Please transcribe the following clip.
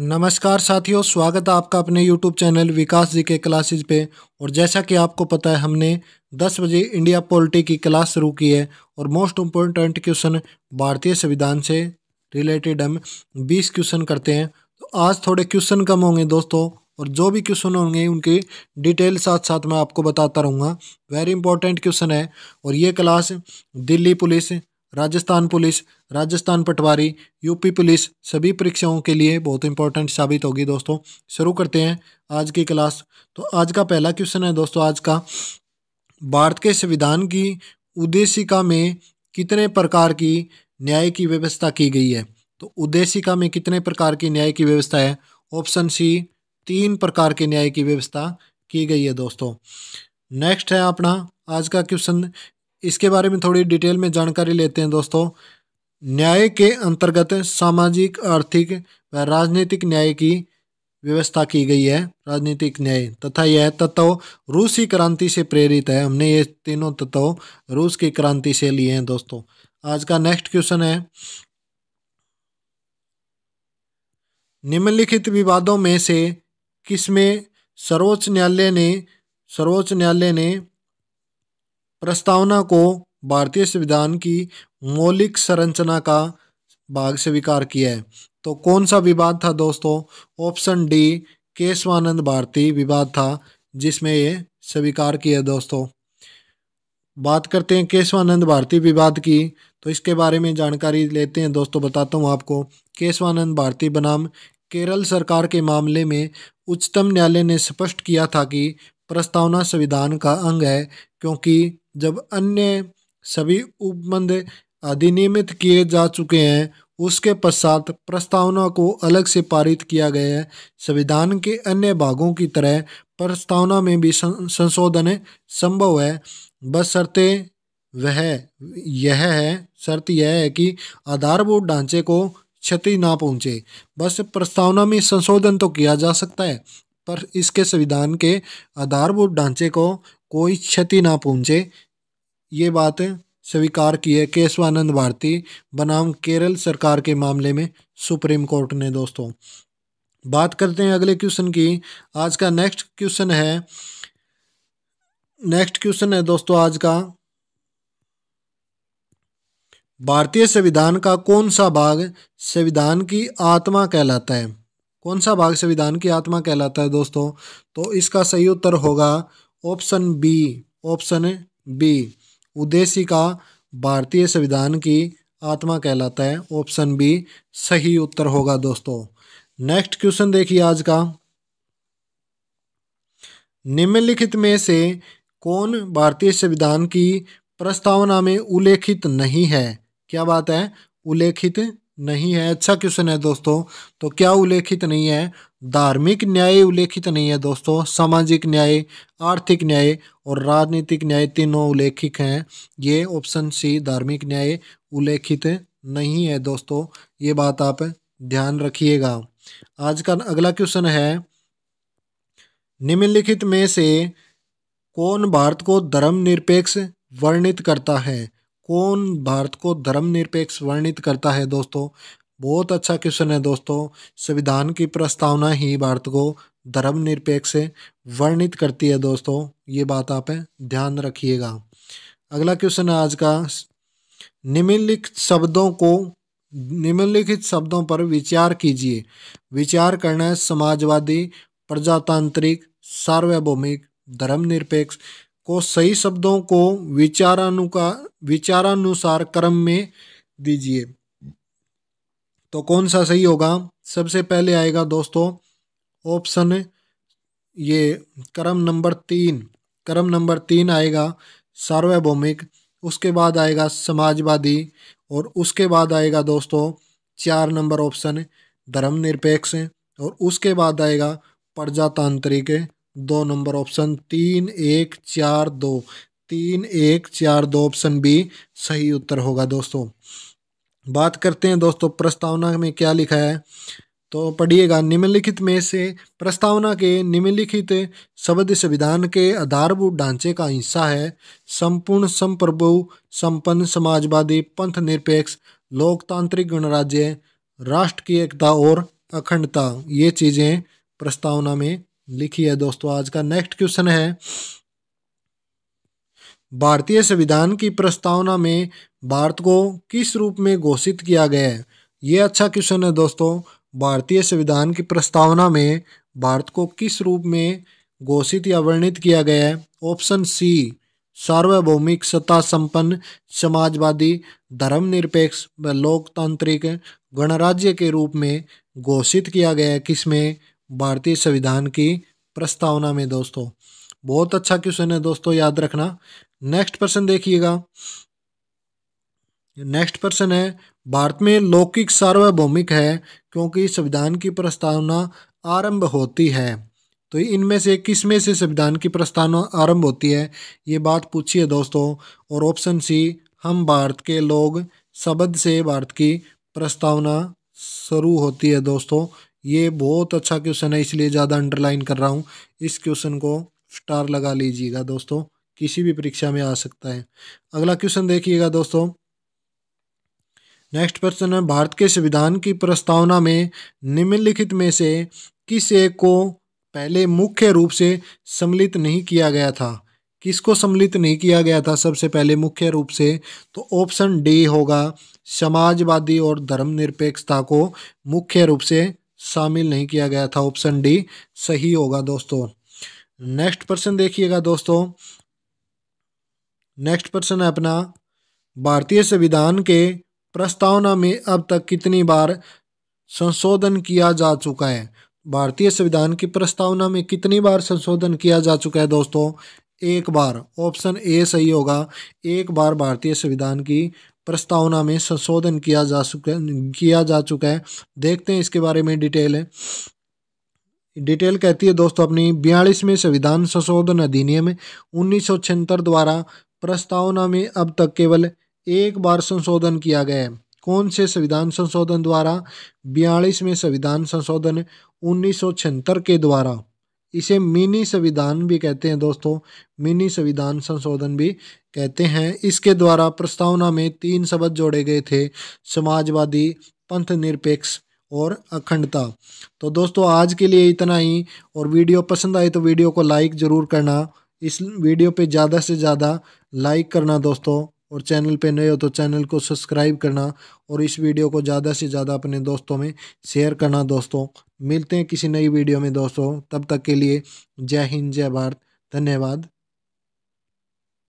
नमस्कार साथियों स्वागत है आपका अपने यूट्यूब चैनल विकास जी के क्लासेस पे और जैसा कि आपको पता है हमने 10 बजे इंडिया पॉलिटी की क्लास शुरू की है और मोस्ट इम्पोर्टेंट क्वेश्चन भारतीय संविधान से रिलेटेड हम 20 क्वेश्चन करते हैं तो आज थोड़े क्वेश्चन कम होंगे दोस्तों और जो भी क्वेश्चन होंगे उनकी डिटेल साथ साथ मैं आपको बताता रहूँगा वेरी इंपॉर्टेंट क्वेश्चन है और ये class Delhi police Rajasthan police Rajasthan Patwari UP police सभी परीक्षाओं के लिए बहुत इंपॉर्टेंट साबित होगी दोस्तों शुरू करते हैं आज की क्लास तो आज का पहला क्वेश्चन है दोस्तों आज का भारत के संविधान की उद्देशिका में कितने प्रकार की न्याय की व्यवस्था की गई है तो उद्देशिका में कितने प्रकार की न्याय की व्यवस्था है ऑप्शन सी तीन प्रकार के न्याय की व्यवस्था की गई है दोस्तों नेक्स्ट है अपना आज का क्वेश्चन इसके बारे में थोड़ी डिटेल में जानकारी लेते हैं दोस्तों न्याय के अंतर्गत सामाजिक आर्थिक व राजनीतिक न्याय की व्यवस्था की गई है राजनीतिक न्याय तथा यह तत्व रूसी क्रांति से प्रेरित है हमने ये तीनों तत्व रूस की क्रांति से लिए हैं दोस्तों आज का नेक्स्ट क्वेश्चन है निम्नलिखित विवादों में से किसमें सर्वोच्च न्यायालय ने सर्वोच्च न्यायालय ने प्रस्तावना को भारतीय संविधान की मौलिक संरचना का भाग स्वीकार किया है तो कौन सा विवाद था दोस्तों ऑप्शन डी केशवानंद भारती विवाद था जिसमें ये स्वीकार किया दोस्तों बात करते हैं केशवानंद भारती विवाद की तो इसके बारे में जानकारी लेते हैं दोस्तों बताता हूँ आपको केशवानंद भारती बनाम केरल सरकार के मामले में उच्चतम न्यायालय ने स्पष्ट किया था कि प्रस्तावना संविधान का अंग है क्योंकि जब अन्य सभी उपबंध अधिनियमित किए जा चुके हैं उसके पश्चात प्रस्तावना को अलग से पारित किया गया है संविधान के अन्य भागों की तरह प्रस्तावना में भी संशोधन संभव है बस शर्तें वह यह है शर्त यह है कि आधारभूत ढांचे को क्षति ना पहुंचे बस प्रस्तावना में संशोधन तो किया जा सकता है पर इसके संविधान के आधारभूत ढांचे को कोई क्षति ना पहुँचे ये बात स्वीकार की है केशवानंद भारती बनाम केरल सरकार के मामले में सुप्रीम कोर्ट ने दोस्तों बात करते हैं अगले क्वेश्चन की आज का नेक्स्ट क्वेश्चन है नेक्स्ट क्वेश्चन है दोस्तों आज का भारतीय संविधान का कौन सा भाग संविधान की आत्मा कहलाता है कौन सा भाग संविधान की आत्मा कहलाता है दोस्तों तो इसका सही उत्तर होगा ऑप्शन बी ऑप्शन बी उद्देश्य का भारतीय संविधान की आत्मा कहलाता है ऑप्शन बी सही उत्तर होगा दोस्तों नेक्स्ट क्वेश्चन देखिए आज का निम्नलिखित में से कौन भारतीय संविधान की प्रस्तावना में उल्लेखित नहीं है क्या बात है उल्लेखित नहीं है अच्छा क्वेश्चन है दोस्तों तो क्या उल्लेखित नहीं है धार्मिक न्याय उल्लेखित नहीं है दोस्तों सामाजिक न्याय आर्थिक न्याय और राजनीतिक न्याय तीनों उल्लेखित हैं ये ऑप्शन सी धार्मिक न्याय उल्लेखित नहीं है दोस्तों ये बात आप ध्यान रखिएगा आज का अगला क्वेश्चन है निम्नलिखित में से कौन भारत को धर्मनिरपेक्ष वर्णित करता है कौन भारत को धर्मनिरपेक्ष वर्णित करता है दोस्तों बहुत अच्छा क्वेश्चन है दोस्तों संविधान की प्रस्तावना ही भारत को धर्मनिरपेक्ष वर्णित करती है दोस्तों ये बात आप ध्यान रखिएगा अगला क्वेश्चन है आज का निम्नलिखित शब्दों को निम्नलिखित शब्दों पर विचार कीजिए विचार करना है समाजवादी प्रजातांत्रिक सार्वभौमिक धर्मनिरपेक्ष को सही शब्दों को विचारानुका विचारानुसार क्रम में दीजिए तो कौन सा सही होगा सबसे पहले आएगा दोस्तों ऑप्शन ये क्रम नंबर तीन क्रम नंबर तीन आएगा सार्वभौमिक उसके बाद आएगा समाजवादी और उसके बाद आएगा दोस्तों चार नंबर ऑप्शन धर्मनिरपेक्ष और उसके बाद आएगा प्रजातांत्रिक दो नंबर ऑप्शन तीन एक चार दो तीन एक चार दो ऑप्शन बी सही उत्तर होगा दोस्तों बात करते हैं दोस्तों प्रस्तावना में क्या लिखा है तो पढ़िएगा निम्नलिखित में से प्रस्तावना के निम्नलिखित शब्द संविधान के आधारभूत ढांचे का हिस्सा है संपूर्ण संप्रभु संपन्न समाजवादी पंथ निरपेक्ष लोकतांत्रिक गणराज्य राष्ट्र की एकता और अखंडता ये चीज़ें प्रस्तावना में लिखी है दोस्तों आज का नेक्स्ट क्वेश्चन है भारतीय संविधान की प्रस्तावना में भारत को किस रूप में घोषित किया गया है ये अच्छा क्वेश्चन है दोस्तों भारतीय संविधान की प्रस्तावना में भारत को किस रूप में घोषित या वर्णित किया गया है ऑप्शन सी सार्वभौमिक सत्ता संपन्न समाजवादी धर्मनिरपेक्ष व लोकतांत्रिक गणराज्य के रूप में घोषित किया गया है किसमें भारतीय संविधान की प्रस्तावना में दोस्तों बहुत अच्छा क्वेश्चन है दोस्तों याद रखना नेक्स्ट प्रश्न देखिएगा नेक्स्ट प्रश्न है भारत में लौकिक सार्वभौमिक है क्योंकि संविधान की प्रस्तावना आरंभ होती है तो इनमें से किस में से संविधान की प्रस्तावना आरंभ होती है ये बात पूछिए दोस्तों और ऑप्शन सी हम भारत के लोग शब्द से भारत की प्रस्तावना शुरू होती है दोस्तों ये बहुत अच्छा क्वेश्चन है इसलिए ज़्यादा अंडरलाइन कर रहा हूँ इस क्वेश्चन को स्टार लगा लीजिएगा दोस्तों किसी भी परीक्षा में आ सकता है अगला क्वेश्चन देखिएगा दोस्तों नेक्स्ट क्वेश्चन है भारत के संविधान की प्रस्तावना में निम्नलिखित में से किस एक को पहले मुख्य रूप से सम्मिलित नहीं किया गया था किसको सम्मिलित नहीं किया गया था सबसे पहले मुख्य रूप से तो ऑप्शन डी होगा समाजवादी और धर्मनिरपेक्षता को मुख्य रूप से शामिल नहीं किया गया था ऑप्शन डी सही होगा दोस्तों नेक्स्ट प्रश्न देखिएगा दोस्तों नेक्स्ट प्रश्न है अपना भारतीय संविधान के प्रस्तावना में अब तक कितनी बार संशोधन किया जा चुका है भारतीय संविधान की प्रस्तावना में कितनी बार संशोधन किया जा चुका है दोस्तों एक बार ऑप्शन ए सही होगा एक बार भारतीय संविधान की प्रस्तावना में संशोधन किया जा चुका किया जा चुका है देखते हैं इसके बारे में डिटेल है डिटेल कहती है दोस्तों अपनी बयालीसवें संविधान संशोधन अधिनियम उन्नीस द्वारा प्रस्तावना में अब तक केवल एक बार संशोधन किया गया है कौन से संविधान संशोधन द्वारा बयालीसवें संविधान संशोधन उन्नीस के द्वारा इसे मिनी संविधान भी कहते हैं दोस्तों मिनी संविधान संशोधन भी कहते हैं इसके द्वारा प्रस्तावना में तीन शब्द जोड़े गए थे समाजवादी पंथ निरपेक्ष और अखंडता तो दोस्तों आज के लिए इतना ही और वीडियो पसंद आए तो वीडियो को लाइक ज़रूर करना इस वीडियो पे ज़्यादा से ज़्यादा लाइक करना दोस्तों और चैनल पे नए हो तो चैनल को सब्सक्राइब करना और इस वीडियो को ज़्यादा से ज़्यादा अपने दोस्तों में शेयर करना दोस्तों मिलते हैं किसी नई वीडियो में दोस्तों तब तक के लिए जय हिंद जय भारत धन्यवाद